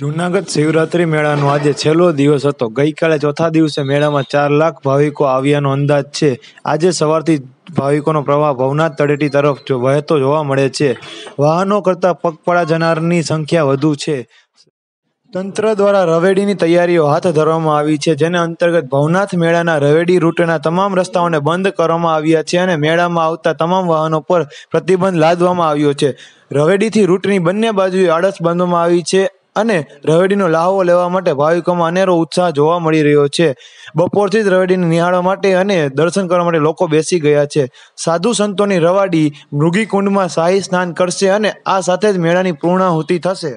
જુનાગઢ શિવરાત્રિ મેળાનો આજે છેલ્લો દિવસ હતો ગઈકાલે ચોથા દિવસે મેળામાં ચાર લાખ ભાવિકો આવ્યાનો અંદાજ છે આજે સવારથી ભાવિકોનો પ્રવાહ ભવનાથ તળેટી તરફ વહેતો જોવા મળે છે વાહનો કરતાં પગપાળા જનારની સંખ્યા વધુ છે તંત્ર દ્વારા રવેડીની તૈયારીઓ હાથ ધરવામાં આવી છે જેને અંતર્ગત ભવનાથ મેળાના રવેડી રૂટના તમામ રસ્તાઓને બંધ કરવામાં આવ્યા છે અને મેળામાં આવતા તમામ વાહનો પર પ્રતિબંધ લાદવામાં આવ્યો છે રવેડીથી રૂટની બંને બાજુએ આડસ બાંધવામાં આવી છે અને રવેડીનો લાહવો લેવા માટે ભાવિકોમાં અનેરો ઉત્સાહ જોવા મળી રહ્યો છે બપોરથી જ રવેડીને નિહાળવા માટે અને દર્શન કરવા માટે લોકો બેસી ગયા છે સાધુ સંતોની રવાડી મૃગીકુંડમાં શાહી સ્નાન કરશે અને આ સાથે જ મેળાની પૂર્ણાહુતિ થશે